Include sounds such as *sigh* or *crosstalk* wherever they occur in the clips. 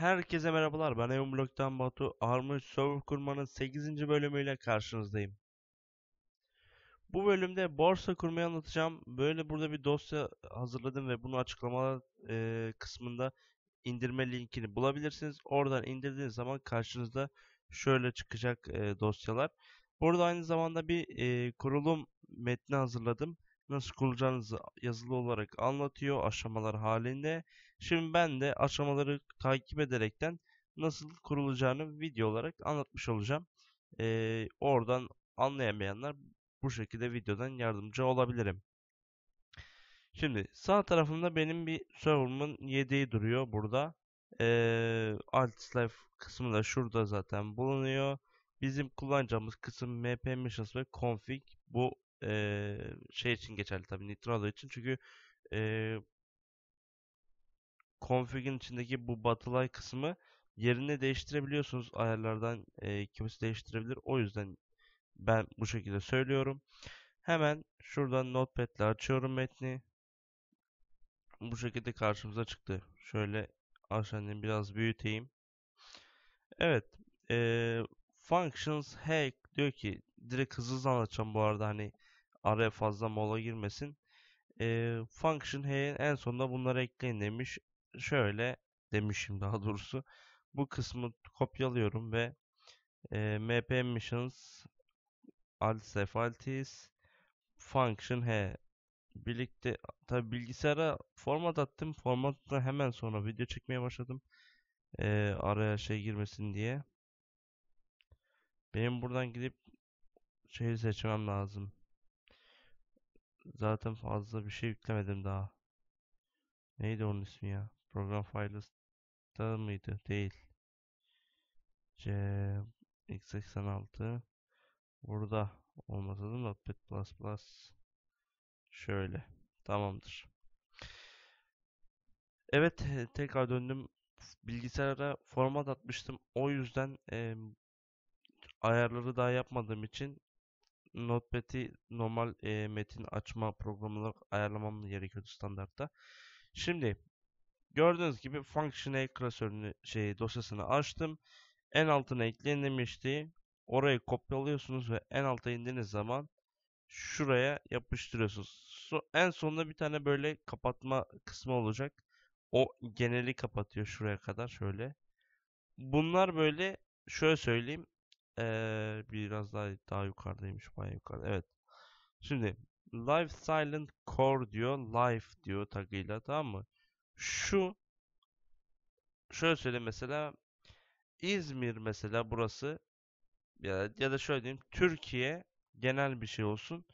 Herkese merhabalar ben Eon Batu Armut Server kurmanın 8. bölümüyle karşınızdayım. Bu bölümde borsa kurmayı anlatacağım. Böyle burada bir dosya hazırladım ve bunu açıklamalar e, kısmında indirme linkini bulabilirsiniz. Oradan indirdiğiniz zaman karşınızda şöyle çıkacak e, dosyalar. Burada aynı zamanda bir e, kurulum metni hazırladım. Nasıl kuracağınızı yazılı olarak anlatıyor aşamalar halinde Şimdi ben de aşamaları takip ederekten nasıl kurulacağını video olarak anlatmış olacağım. Ee, oradan anlayamayanlar bu şekilde videodan yardımcı olabilirim. Şimdi sağ tarafımda benim bir server'ımın yedeği duruyor burada. Ee, Alt Life kısmı da şurada zaten bulunuyor. Bizim kullanacağımız kısım mp missions ve config. Bu e, şey için geçerli tabi Nitrado için çünkü e, config'in içindeki bu batılay kısmı yerini değiştirebiliyorsunuz ayarlardan e, kimisi değiştirebilir. O yüzden ben bu şekilde söylüyorum. Hemen şuradan notepad'le açıyorum metni. Bu şekilde karşımıza çıktı. Şöyle aşağıdan biraz büyüteyim. Evet. E, functions hack diyor ki direkt hızlı anlatacağım bu arada hani araya fazla mola girmesin. E, function hack'in en sonunda bunları ekleyin demiş şöyle demişim daha doğrusu. Bu kısmı kopyalıyorum ve e, mp missions alt function he birlikte tabi bilgisayara format attım. Formatla hemen sonra video çekmeye başladım. E, araya şey girmesin diye. Benim buradan gidip şeyi seçmem lazım. Zaten fazla bir şey yüklemedim daha. Neydi onun ismi ya? Program Files'ta mıydı? Değil. C x86 burada olmasa da Notepad plus plus şöyle. Tamamdır. Evet e, tekrar döndüm. Bilgisayara format atmıştım. O yüzden e, ayarları daha yapmadığım için Notepad'i normal e, metin açma programı olarak ayarlamam gerekiyordu standartta. Şimdi Gördüğünüz gibi Function'a klasörünü şey dosyasını açtım. En altına ekleyin demişti. Orayı kopyalıyorsunuz ve en alta indiğiniz zaman şuraya yapıştırıyorsunuz. So, en sonunda bir tane böyle kapatma kısmı olacak. O geneli kapatıyor şuraya kadar şöyle. Bunlar böyle şöyle söyleyeyim. Ee, biraz daha daha yukarıdaymış bayağı yukarı. Evet. Şimdi Live Silent Core diyor. Live diyor tagıyla tamam mı? şu şöyle söyleyeyim mesela İzmir mesela burası ya, ya da şöyle diyeyim Türkiye genel bir şey olsun.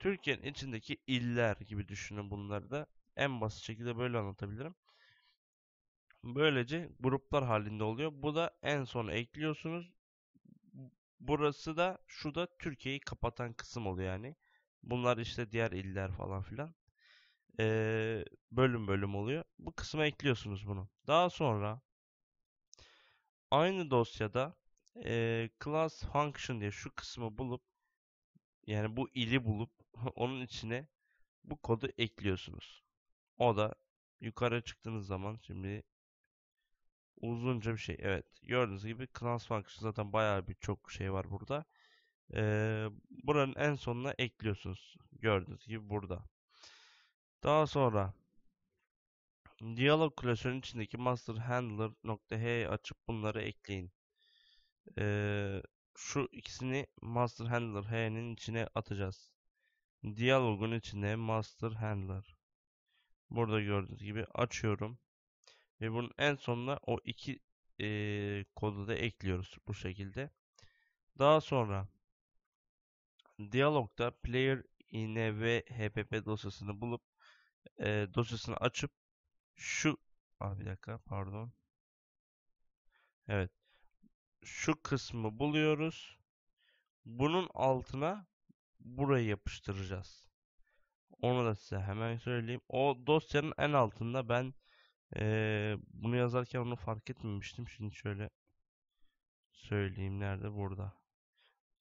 Türkiye'nin içindeki iller gibi düşünün bunları da. En basit şekilde böyle anlatabilirim. Böylece gruplar halinde oluyor. Bu da en son ekliyorsunuz. Burası da şu da Türkiye'yi kapatan kısım oluyor yani. Bunlar işte diğer iller falan filan e, bölüm bölüm oluyor. Bu kısma ekliyorsunuz bunu. Daha sonra aynı dosyada e, class function diye şu kısmı bulup yani bu ili bulup *laughs* onun içine bu kodu ekliyorsunuz. O da yukarı çıktığınız zaman şimdi uzunca bir şey. Evet gördüğünüz gibi class function zaten bayağı bir çok şey var burada. Ee, buranın en sonuna ekliyorsunuz. Gördüğünüz gibi burada. Daha sonra diyalog klasörün içindeki master handler.hey açıp bunları ekleyin. Ee, şu ikisini master handler hey'nin içine atacağız. Diyalogun içine master handler. Burada gördüğünüz gibi açıyorum. Ve bunun en sonuna o iki e, kodu da ekliyoruz bu şekilde. Daha sonra diyalogda player inv hpp dosyasını bulup e, dosyasını açıp şu Aa, bir dakika pardon. Evet. Şu kısmı buluyoruz. Bunun altına burayı yapıştıracağız. Onu da size hemen söyleyeyim. O dosyanın en altında ben ee, bunu yazarken onu fark etmemiştim. Şimdi şöyle söyleyeyim nerede burada.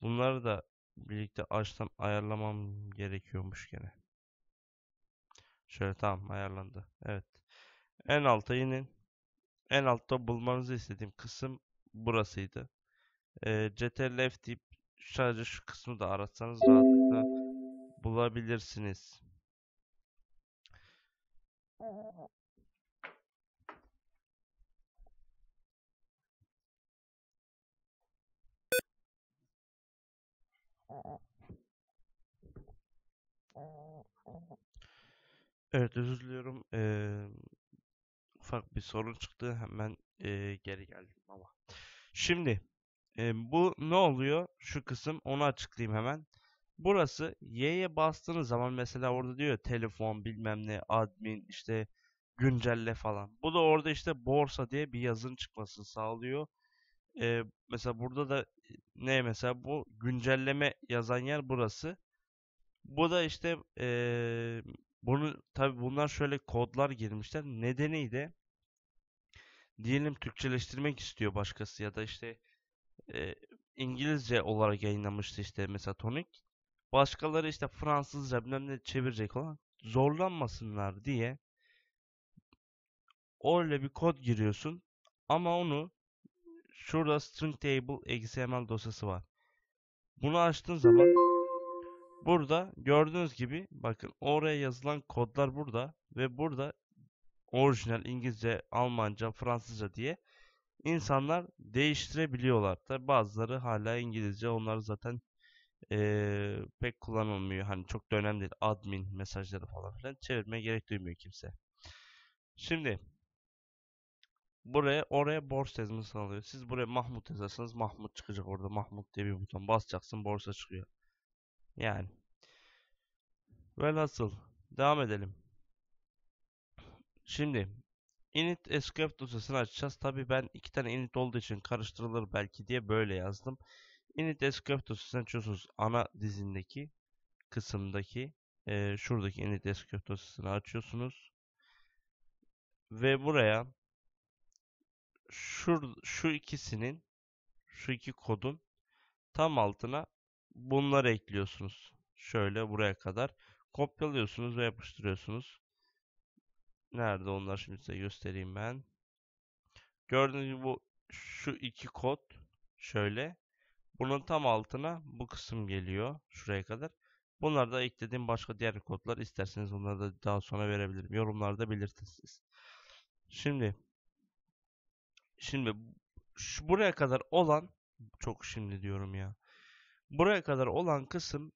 Bunları da birlikte açtan ayarlamam gerekiyormuş gene. Şöyle tamam ayarlandı. Evet. En alta inin. En altta bulmanızı istediğim kısım burasıydı. E, CTRL F deyip sadece şu kısmı da aratsanız rahatlıkla bulabilirsiniz. Uh-uh. Evet özür diliyorum. Ee, ufak bir sorun çıktı. Hemen e, geri geldim ama. Şimdi e, bu ne oluyor? Şu kısım onu açıklayayım hemen. Burası Y'ye bastığınız zaman mesela orada diyor telefon bilmem ne admin işte güncelle falan. Bu da orada işte borsa diye bir yazın çıkmasını sağlıyor. Ee, mesela burada da ne mesela bu güncelleme yazan yer burası. Bu da işte ee, bunu tabi bunlar şöyle kodlar girmişler. Nedeni de diyelim Türkçeleştirmek istiyor başkası ya da işte e, İngilizce olarak yayınlamıştı işte mesela tonic Başkaları işte Fransızca bilmem ne çevirecek olan zorlanmasınlar diye öyle bir kod giriyorsun ama onu şurada string table XML dosyası var. Bunu açtığın zaman Burada gördüğünüz gibi bakın oraya yazılan kodlar burada ve burada orijinal İngilizce, Almanca, Fransızca diye insanlar değiştirebiliyorlar. Tabi bazıları hala İngilizce onlar zaten ee, pek kullanılmıyor. Hani çok da önemli değil. Admin mesajları falan filan çevirmeye gerek duymuyor kimse. Şimdi buraya oraya borsa yazması alıyor. Siz buraya Mahmut yazarsanız Mahmut çıkacak orada. Mahmut diye bir buton basacaksın borsa çıkıyor. Yani. Velhasıl devam edelim. Şimdi init escape dosyasını açacağız. Tabi ben iki tane init olduğu için karıştırılır belki diye böyle yazdım. Init escape dosyasını açıyorsunuz. Ana dizindeki kısımdaki e, şuradaki init escape dosyasını açıyorsunuz. Ve buraya şu, şu ikisinin şu iki kodun tam altına bunları ekliyorsunuz. Şöyle buraya kadar. Kopyalıyorsunuz ve yapıştırıyorsunuz. Nerede onlar şimdi size göstereyim ben. Gördüğünüz gibi bu şu iki kod şöyle. Bunun tam altına bu kısım geliyor şuraya kadar. Bunlar da eklediğim başka diğer kodlar isterseniz onları da daha sonra verebilirim. Yorumlarda belirtirsiniz. Şimdi şimdi şu buraya kadar olan çok şimdi diyorum ya. Buraya kadar olan kısım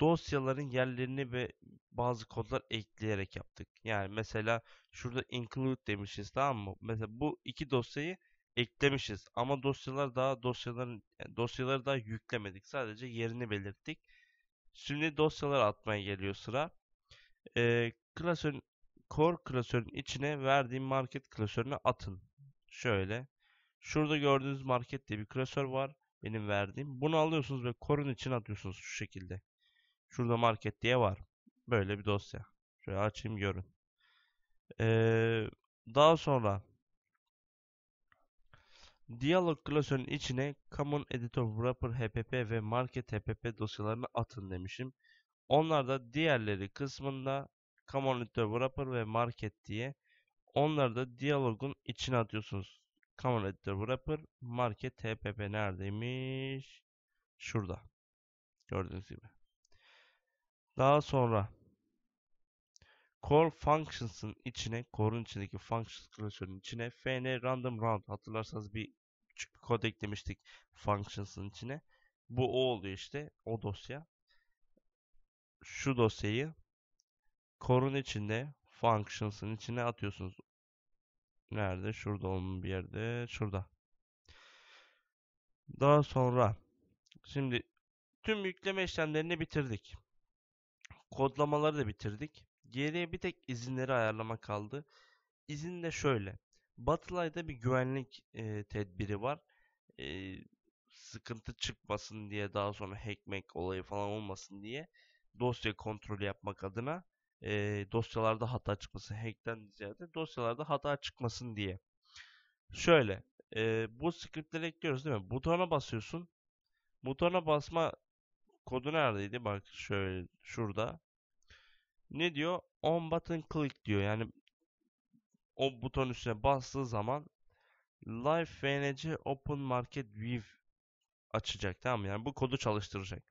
dosyaların yerlerini ve bazı kodlar ekleyerek yaptık. Yani mesela şurada include demişiz tamam mı? Mesela bu iki dosyayı eklemişiz ama dosyalar daha dosyaların dosyaları daha yüklemedik. Sadece yerini belirttik. Şimdi dosyalar atmaya geliyor sıra. Ee, klasörün core klasörün içine verdiğim market klasörünü atın. Şöyle. Şurada gördüğünüz market diye bir klasör var. Benim verdiğim. Bunu alıyorsunuz ve korun için atıyorsunuz şu şekilde. Şurada market diye var. Böyle bir dosya. Şöyle açayım görün. Ee, daha sonra Diyalog klasörünün içine Common Editor Wrapper HPP ve Market HPP dosyalarını atın demişim. Onlar da diğerleri kısmında Common Editor Wrapper ve Market diye onları da diyalogun içine atıyorsunuz. Common Editor Wrapper Market TPP neredeymiş? Şurada. Gördüğünüz gibi. Daha sonra Core Functions'ın içine, Core'un içindeki Functions klasörünün içine FN Random Round hatırlarsanız bir küçük bir kod eklemiştik Functions'ın içine. Bu o oluyor işte. O dosya. Şu dosyayı Core'un içinde Functions'ın içine atıyorsunuz. Nerede? Şurada onun bir yerde. Şurada. Daha sonra şimdi tüm yükleme işlemlerini bitirdik. Kodlamaları da bitirdik. Geriye bir tek izinleri ayarlama kaldı. İzin de şöyle. Batılay'da bir güvenlik e, tedbiri var. E, sıkıntı çıkmasın diye daha sonra hackmek olayı falan olmasın diye dosya kontrolü yapmak adına e, dosyalarda hata çıkmasın, hack'ten ziyade dosyalarda hata çıkmasın diye. Şöyle, e, bu scriptleri ekliyoruz değil mi? Butona basıyorsun. Butona basma kodu neredeydi? Bak şöyle şurada. Ne diyor? On button click diyor. Yani o buton üstüne bastığı zaman Live VNC Open Market View açacak tamam mı? Yani bu kodu çalıştıracak.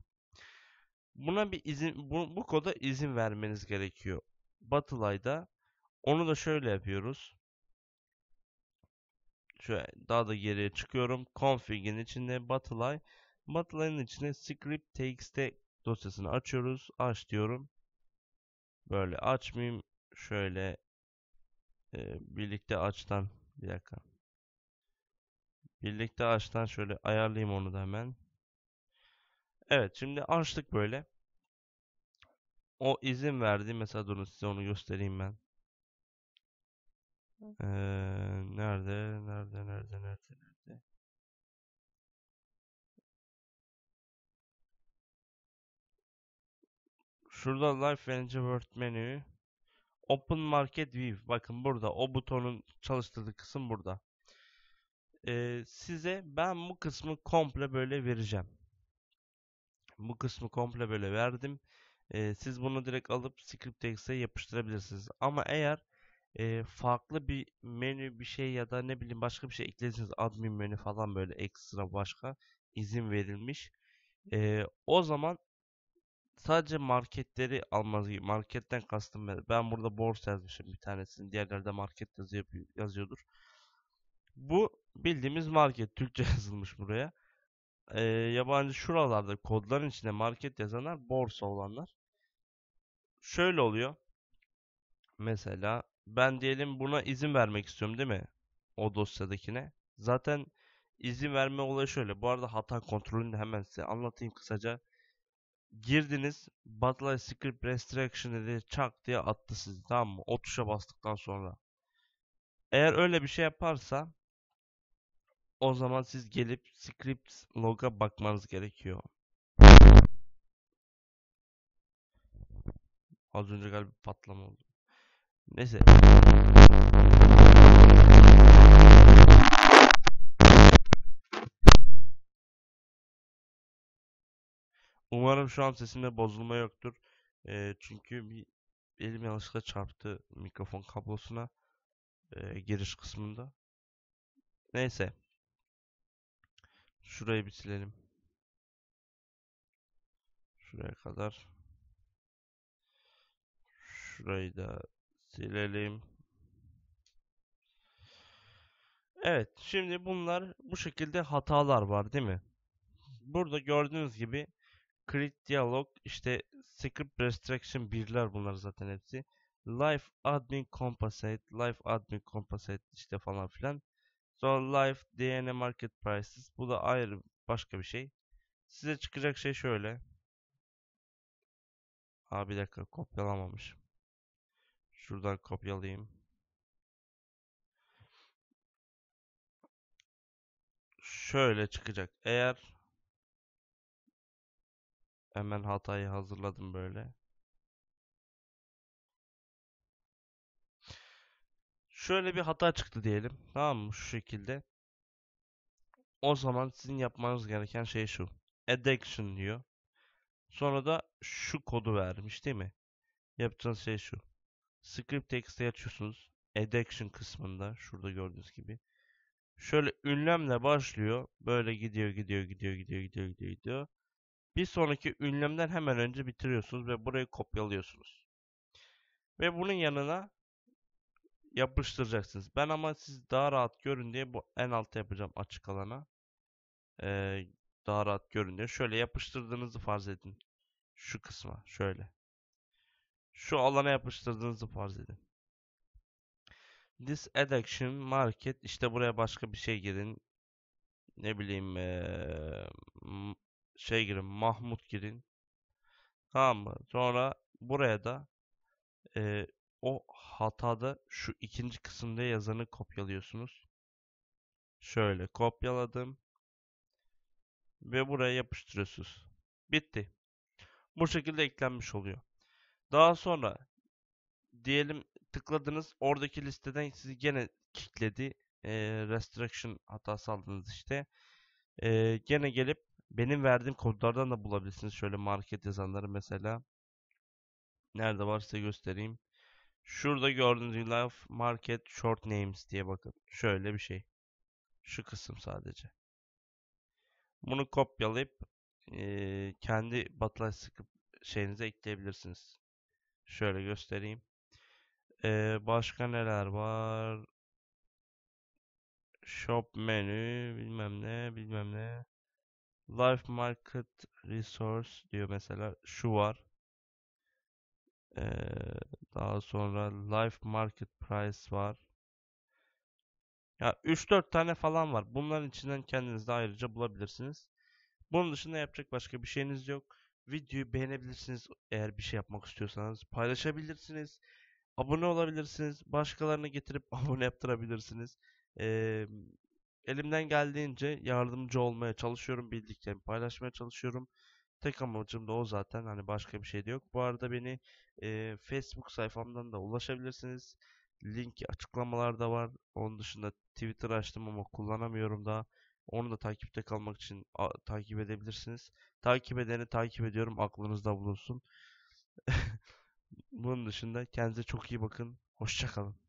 Buna bir izin bu, bu koda izin vermeniz gerekiyor. Batılay'da onu da şöyle yapıyoruz. Şöyle daha da geriye çıkıyorum. Config'in içinde Batılay. Batılay'ın içine script txt dosyasını açıyoruz. Aç diyorum. Böyle açmayayım. Şöyle e, birlikte açtan bir dakika. Birlikte açtan şöyle ayarlayayım onu da hemen. Evet şimdi açtık böyle. O izin verdi. Mesela durun size onu göstereyim ben. Ee, nerede? Nerede? Nerede? Nerede? Nerede? Şurada Life Manager World menü. Open Market View. Bakın burada. O butonun çalıştırdığı kısım burada. Ee, size ben bu kısmı komple böyle vereceğim. Bu kısmı komple böyle verdim. E, siz bunu direkt alıp script yapıştırabilirsiniz. Ama eğer e, farklı bir menü bir şey ya da ne bileyim başka bir şey eklediniz, admin menü falan böyle ekstra başka izin verilmiş. E, o zaman sadece marketleri almaz. gibi. Marketten kastım ben. Ben burada borsa yazmışım bir tanesini. Diğerlerde market yazıyor, yazıyordur. Bu bildiğimiz market. Türkçe *laughs* yazılmış buraya e, yabancı şuralarda kodların içinde market yazanlar borsa olanlar. Şöyle oluyor. Mesela ben diyelim buna izin vermek istiyorum değil mi? O dosyadakine. Zaten izin verme olayı şöyle. Bu arada hata kontrolünü de hemen size anlatayım kısaca. Girdiniz. Butler Script Restriction dedi. Çak diye attı sizi. Tamam mı? O tuşa bastıktan sonra. Eğer öyle bir şey yaparsa o zaman siz gelip script log'a bakmanız gerekiyor. Az önce galiba patlama oldu. Neyse. Umarım şu an sesimde bozulma yoktur. E, çünkü bir elim yanlışlıkla çarptı mikrofon kablosuna e, giriş kısmında. Neyse. Şurayı bir silelim. Şuraya kadar. Şurayı da silelim. Evet, şimdi bunlar bu şekilde hatalar var, değil mi? Burada gördüğünüz gibi Create Dialog, işte Script Restriction 1'ler bunlar zaten hepsi. Life Admin Composite, Life Admin Composite işte falan filan. So life DNA market prices. Bu da ayrı başka bir şey. Size çıkacak şey şöyle. Aa bir dakika kopyalamamış. Şuradan kopyalayayım. Şöyle çıkacak. Eğer hemen hatayı hazırladım böyle. şöyle bir hata çıktı diyelim. Tamam mı? Şu şekilde. O zaman sizin yapmanız gereken şey şu. Addiction diyor. Sonra da şu kodu vermiş değil mi? Yapacağınız şey şu. Script text'e açıyorsunuz. Addiction kısmında. Şurada gördüğünüz gibi. Şöyle ünlemle başlıyor. Böyle gidiyor gidiyor gidiyor gidiyor gidiyor gidiyor gidiyor. Bir sonraki ünlemden hemen önce bitiriyorsunuz ve burayı kopyalıyorsunuz. Ve bunun yanına yapıştıracaksınız. Ben ama siz daha rahat görün diye bu en altta yapacağım açık alana. Ee, daha rahat görün diye. Şöyle yapıştırdığınızı farz edin. Şu kısma şöyle. Şu alana yapıştırdığınızı farz edin. This ad action market işte buraya başka bir şey girin. Ne bileyim ee, şey girin Mahmut girin. Tamam mı? Sonra buraya da o hatada şu ikinci kısımda yazanı kopyalıyorsunuz. Şöyle kopyaladım. Ve buraya yapıştırıyorsunuz. Bitti. Bu şekilde eklenmiş oluyor. Daha sonra diyelim tıkladınız. Oradaki listeden sizi gene kickledi. E, ee, restriction hatası aldınız işte. E, gene gelip benim verdiğim kodlardan da bulabilirsiniz. Şöyle market yazanları mesela. Nerede varsa göstereyim. Şurada gördüğünüz Live Market Short Names diye bakın. Şöyle bir şey. Şu kısım sadece. Bunu kopyalayıp e, kendi batlaç sıkıp şeyinize ekleyebilirsiniz. Şöyle göstereyim. E, başka neler var? Shop Menu, bilmem ne bilmem ne. Life Market Resource diyor mesela. Şu var daha sonra Life Market Price var. Ya 3-4 tane falan var. Bunların içinden kendiniz de ayrıca bulabilirsiniz. Bunun dışında yapacak başka bir şeyiniz yok. Videoyu beğenebilirsiniz eğer bir şey yapmak istiyorsanız. Paylaşabilirsiniz. Abone olabilirsiniz. Başkalarını getirip *laughs* abone yaptırabilirsiniz. Ee, elimden geldiğince yardımcı olmaya çalışıyorum. Bildiklerimi paylaşmaya çalışıyorum. Tek amacım da o zaten. Hani başka bir şey de yok. Bu arada beni e, Facebook sayfamdan da ulaşabilirsiniz. Link açıklamalarda var. Onun dışında Twitter açtım ama kullanamıyorum daha. Onu da takipte kalmak için takip edebilirsiniz. Takip edeni takip ediyorum. Aklınızda bulunsun. *laughs* Bunun dışında kendinize çok iyi bakın. Hoşçakalın.